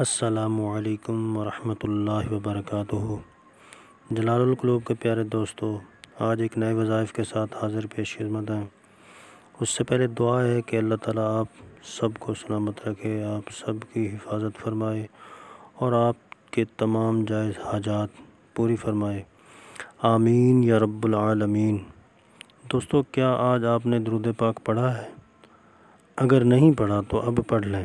असलकम वरहमल वबरक जलालकलूब के प्यारे दोस्तों आज एक नए वज़ाइफ के साथ हाज़िर पेश खिदमत हैं उससे पहले दुआ है कि अल्लाह ताला आप सबको सलामत रखे आप सब की हिफाजत फरमाए और आपके तमाम जायज़ हाजात पूरी फरमाए आमीन या रब्बुलमीन दोस्तों क्या आज आपने दरुद पाक पढ़ा है अगर नहीं पढ़ा तो अब पढ़ लें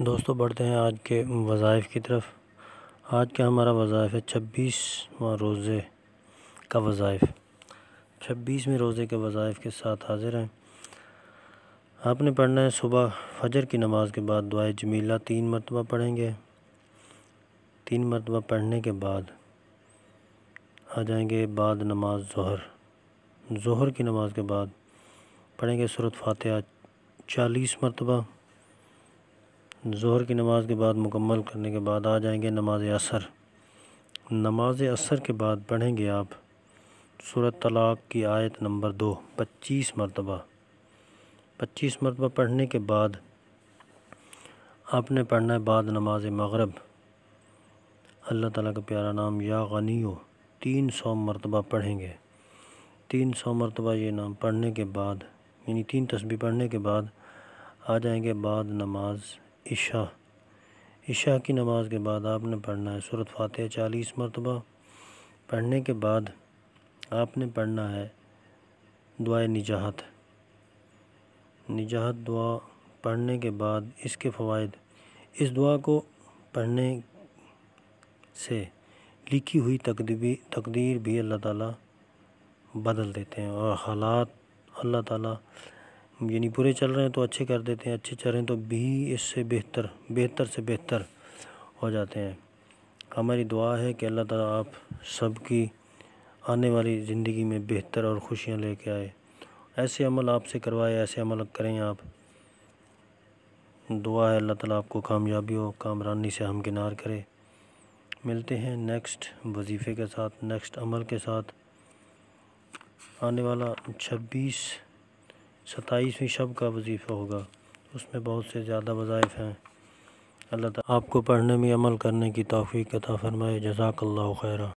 दोस्तों बढ़ते हैं आज के वज़ाइफ की तरफ आज का हमारा वज़ाइफ है छब्बीसवा रोज़े का वज़ाइफ छब्बीसवें रोज़े के वज़ाइफ के साथ हाज़िर हैं आपने पढ़ना है सुबह फजर की नमाज़ के बाद दुआ जमीला तीन मरतबा पढ़ेंगे तीन मरतबा पढ़ने के बाद आ जाएंगे बाद नमाज जहर जहर की नमाज के बाद पढ़ेंगे सूरत फातह चालीस मरतबा जहर की नमाज़ के बाद मुकम्मल करने के बाद आ जाएंगे नमाज असर नमाज असर के बाद पढ़ेंगे आप सूरत तलाक़ की आयत नंबर दो पच्चीस मरतबा पच्चीस मरतबा पढ़ने के बाद आपने पढ़ना है बाद नमाज मगरब अल्लाह ताला का प्यारा नाम या ग़नी हो तीन सौ मरतबा पढ़ेंगे तीन सौ मरतबा ये नाम पढ़ने के बाद यानी तीन तस्वीर पढ़ने के बाद आ जाएंगे बाद नमाज इशा इशा की नमाज़ के बाद आपने पढ़ना है सूरत फातह चालीस मरतबा पढ़ने के बाद आपने पढ़ना है दुआ निजात निजात दुआ पढ़ने के बाद इसके फ़वाद इस दुआ को पढ़ने से लिखी हुई तकदीबी तकदीर भी अल्लाह ताला बदल देते हैं और हालात अल्लाह ताला यानी बुरे चल रहे हैं तो अच्छे कर देते हैं अच्छे चल रहे हैं तो भी इससे बेहतर बेहतर से बेहतर हो जाते हैं हमारी दुआ है कि अल्लाह ताला आप सबकी आने वाली ज़िंदगी में बेहतर और खुशियां लेके आए ऐसे अमल आपसे करवाए ऐसे अमल करें आप दुआ है अल्लाह ताला आपको कामयाबी और कामरानी से हमकिनार करे मिलते हैं नेक्स्ट वजीफ़े के साथ नेक्स्ट अमल के साथ आने वाला छब्बीस सताईसवीं शब का वजीफ़ा होगा उसमें बहुत से ज़्यादा वज़ाइफ हैं अल्लाह आपको पढ़ने में अमल करने की तोफ़ी कथा फ़रमाए जजाकल्ला खैरा